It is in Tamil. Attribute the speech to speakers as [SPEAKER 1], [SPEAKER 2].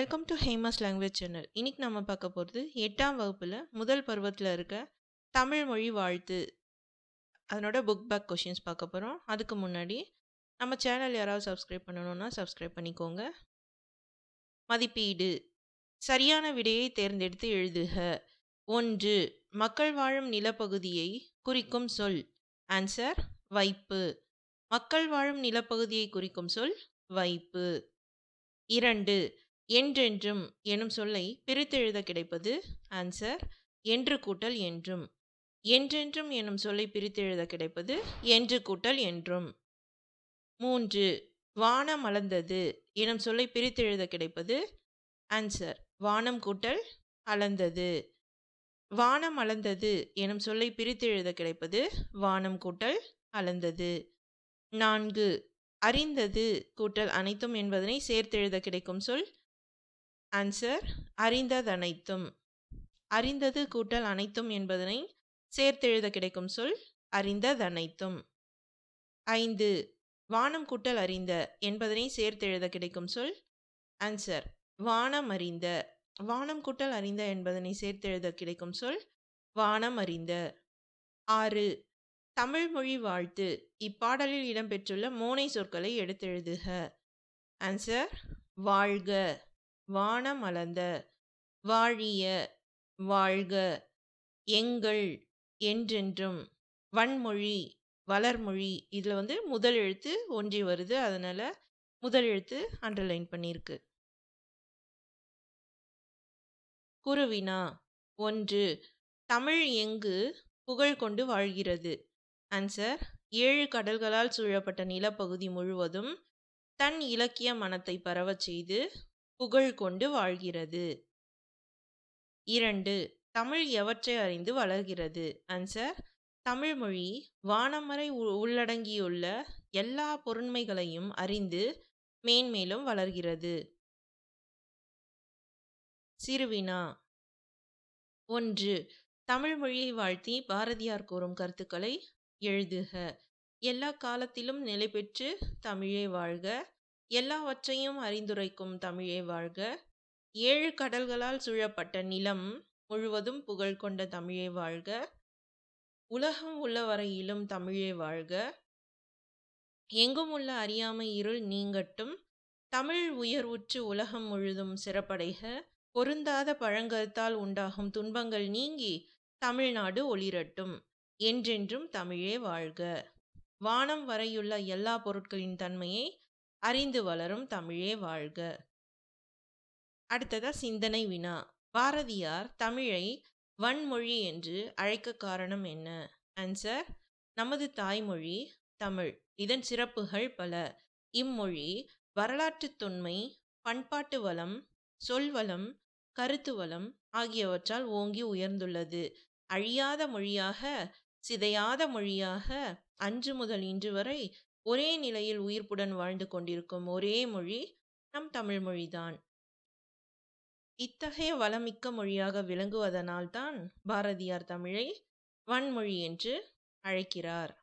[SPEAKER 1] welcome to Hema's language channel இன்றைக்கி நம்ம பார்க்க போகிறது எட்டாம் வகுப்பில் முதல் பருவத்தில் இருக்க தமிழ் மொழி வாழ்த்து அதனோட புக் பேக் கொஷின்ஸ் பார்க்க போகிறோம் அதுக்கு முன்னாடி நம்ம சேனல் யாராவது சப்ஸ்கிரைப் பண்ணணும்னா சப்ஸ்கிரைப் பண்ணிக்கோங்க மதிப்பீடு சரியான விடையை தேர்ந்தெடுத்து எழுதுக ஒன்று மக்கள் வாழும் நிலப்பகுதியை குறிக்கும் சொல் ஆன்சர் வைப்பு மக்கள் வாழும் நிலப்பகுதியை குறிக்கும் சொல் வைப்பு இரண்டு என்றென்றும் எனும் சொல்லை பிரித்தெழுத கிடைப்பது ஆன்சர் என்று கூட்டல் என்றும் என்றென்றும் எனும் சொல்லை பிரித்தெழுத கிடைப்பது என்று கூட்டல் என்றும் மூன்று வானம் அளந்தது எனும் சொல்லை பிரித்தெழுத கிடைப்பது ஆன்சர் வானம் கூட்டல் அளந்தது வானம் அளந்தது எனும் சொல்லை பிரித்தெழுத கிடைப்பது வானம் கூட்டல் அளந்தது நான்கு அறிந்தது கூட்டல் அனைத்தும் என்பதனை சேர்த்தெழுத கிடைக்கும் சொல் ஆன்சர் அறிந்ததனைத்தும் அறிந்தது கூட்டல் அனைத்தும் என்பதனை சேர்த்தெழுத கிடைக்கும் சொல் அறிந்ததனைத்தும் ஐந்து வானம் கூட்டல் அறிந்த என்பதனை சேர்த்தெழுத கிடைக்கும் சொல் ஆன்சர் வானம் அறிந்த வானம் கூட்டல் அறிந்த என்பதனை சேர்த்தெழுத கிடைக்கும் சொல் வானம் அறிந்த ஆறு தமிழ் மொழி வாழ்த்து இப்பாடலில் இடம்பெற்றுள்ள மோனை சொற்களை எடுத்தெழுதுக ஆன்சர் வாழ்க வானமலர்ந்த வாழிய வாழ்க எங்கள் என்றென்றும் வன்மொழி வளர்மொழி இதில் வந்து முதல் எழுத்து ஒன்றி வருது அதனால் முதல் எழுத்து அண்டர்லைன் பண்ணியிருக்கு குருவினா ஒன்று தமிழ் எங்கு புகழ் கொண்டு வாழ்கிறது ஆன்சர் ஏழு கடல்களால் சூழப்பட்ட நிலப்பகுதி முழுவதும் தன் இலக்கிய மனத்தை பரவச் செய்து புகழ் கொண்டு வாழ்கிறது இரண்டு தமிழ் எவற்றை அறிந்து வளர்கிறது ஆன்சர் தமிழ்மொழி வானமறை உள்ளடங்கியுள்ள எல்லா பொருண்மைகளையும் அறிந்து மேன்மேலும் வளர்கிறது சிறுவினா ஒன்று தமிழ் மொழியை வாழ்த்தி பாரதியார் கூறும் கருத்துக்களை எழுதுக எல்லா காலத்திலும் நிலை பெற்று தமிழே வாழ்க எல்லாவற்றையும் அறிந்துரைக்கும் தமிழே வாழ்க ஏழு கடல்களால் சூழப்பட்ட நிலம் முழுவதும் புகழ் கொண்ட தமிழே வாழ்க உலகம் உள்ள வரையிலும் தமிழே வாழ்க எங்கும் உள்ள அறியாமை இருள் நீங்கட்டும் தமிழ் உயர்வுற்று உலகம் முழுதும் சிறப்படைக பொருந்தாத பழங்கருத்தால் உண்டாகும் துன்பங்கள் நீங்கி தமிழ்நாடு ஒளிரட்டும் என்றென்றும் தமிழே வாழ்க வானம் வரையுள்ள எல்லா பொருட்களின் தன்மையை அறிந்து வளரும் தமிழே வாழ்க அடுத்ததா சிந்தனை வினா பாரதியார் தமிழை வன்மொழி என்று அழைக்க காரணம் என்ன ஆன்சர் நமது தாய்மொழி தமிழ் இதன் சிறப்புகள் பல இம்மொழி வரலாற்று தொன்மை பண்பாட்டு வளம் சொல்வளம் கருத்து வளம் ஆகியவற்றால் ஓங்கி உயர்ந்துள்ளது அழியாத மொழியாக சிதையாத மொழியாக அன்று முதல் இன்று வரை ஒரே நிலையில் உயிர்ப்புடன் வாழ்ந்து கொண்டிருக்கும் ஒரே மொழி நம் தமிழ் மொழிதான் இத்தகைய வளமிக்க மொழியாக விளங்குவதனால்தான் பாரதியார் தமிழை வன்மொழி என்று அழைக்கிறார்